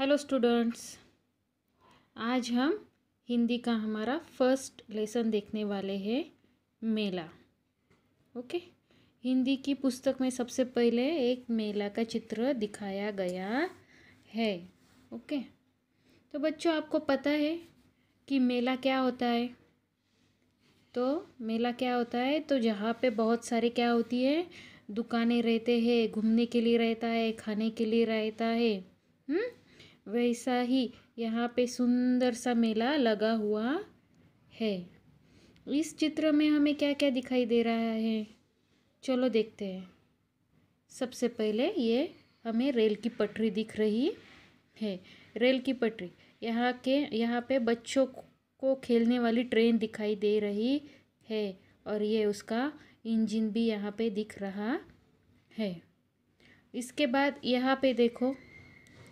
hello students आज हम हिंदी का हमारा फर्स्ट लेसन देखने वाले हैं मेला ओके हिंदी की पुस्तक में सबसे पहले एक मेला का चित्र दिखाया गया है ओके तो बच्चों आपको पता है कि मेला क्या होता है तो मेला क्या होता है तो जहाँ पे बहुत सारे क्या होती है दुकानें रहते हैं घूमने के लिए रहता है खाने के लिए रहता है हम्म वैसा ही यहाँ पे सुंदर सा मेला लगा हुआ है इस चित्र में हमें क्या क्या दिखाई दे रहा है चलो देखते हैं सबसे पहले ये हमें रेल की पटरी दिख रही है रेल की पटरी यहाँ के यहाँ पे बच्चों को खेलने वाली ट्रेन दिखाई दे रही है और ये उसका इंजन भी यहाँ पे दिख रहा है इसके बाद यहाँ पे देखो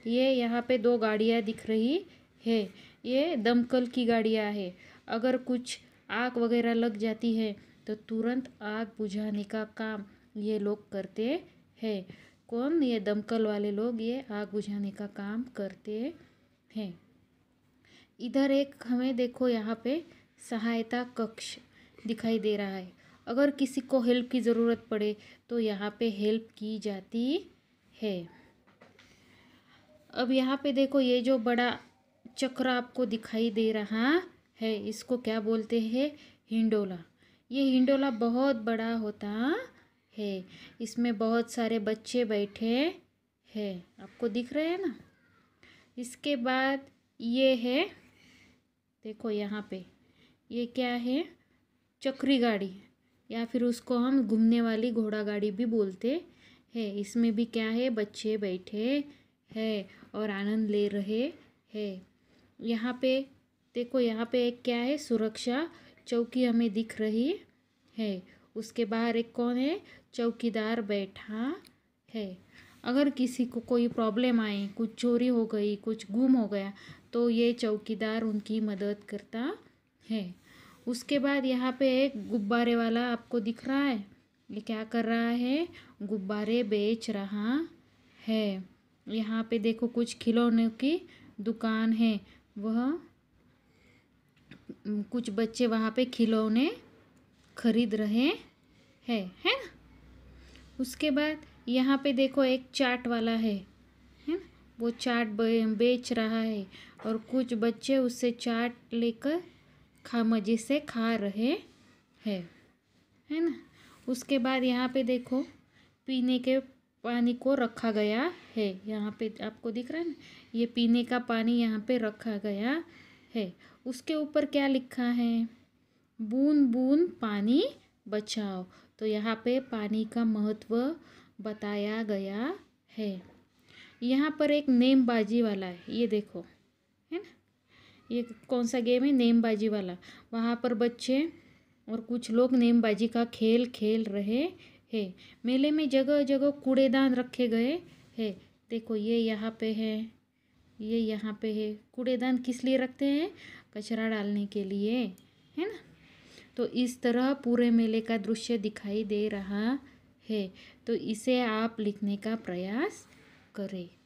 ये यहाँ पे दो गाड़ियाँ दिख रही है ये दमकल की गाड़ियाँ है अगर कुछ आग वगैरह लग जाती है तो तुरंत आग बुझाने का काम ये लोग करते हैं कौन ये दमकल वाले लोग ये आग बुझाने का काम करते हैं इधर एक हमें देखो यहाँ पे सहायता कक्ष दिखाई दे रहा है अगर किसी को हेल्प की ज़रूरत पड़े तो यहाँ पे हेल्प की जाती है अब यहाँ पे देखो ये जो बड़ा चक्र आपको दिखाई दे रहा है इसको क्या बोलते हैं हिंडोला ये हिंडोला बहुत बड़ा होता है इसमें बहुत सारे बच्चे बैठे हैं आपको दिख रहे हैं ना इसके बाद ये है देखो यहाँ पे ये क्या है चक्री गाड़ी या फिर उसको हम घूमने वाली घोड़ा गाड़ी भी बोलते हैं इसमें भी क्या है बच्चे बैठे है और आनंद ले रहे है यहाँ पे देखो यहाँ पे एक क्या है सुरक्षा चौकी हमें दिख रही है उसके बाहर एक कौन है चौकीदार बैठा है अगर किसी को कोई प्रॉब्लम आए कुछ चोरी हो गई कुछ गुम हो गया तो ये चौकीदार उनकी मदद करता है उसके बाद यहाँ पे एक गुब्बारे वाला आपको दिख रहा है ये क्या कर रहा है गुब्बारे बेच रहा है यहाँ पे देखो कुछ खिलौने की दुकान है वह कुछ बच्चे वहाँ पे खिलौने खरीद रहे हैं है ना उसके बाद यहाँ पे देखो एक चाट वाला है है ना वो चाट बेच रहा है और कुछ बच्चे उससे चाट लेकर खा मज़े से खा रहे हैं है ना उसके बाद यहाँ पे देखो पीने के पानी को रखा गया है यहाँ पे आपको दिख रहा है ना ये पीने का पानी यहाँ पे रखा गया है उसके ऊपर क्या लिखा है बूंद बूंद पानी बचाओ तो यहाँ पे पानी का महत्व बताया गया है यहाँ पर एक नेमबाजी वाला है ये देखो है ना ये कौन सा गेम है नेमबाजी वाला वहाँ पर बच्चे और कुछ लोग नेमबाजी का खेल खेल रहे है मेले में जगह जगह कूड़ेदान रखे गए है देखो ये यहाँ पे है ये यहाँ पे है कूड़ेदान किस लिए रखते हैं कचरा डालने के लिए है ना तो इस तरह पूरे मेले का दृश्य दिखाई दे रहा है तो इसे आप लिखने का प्रयास करें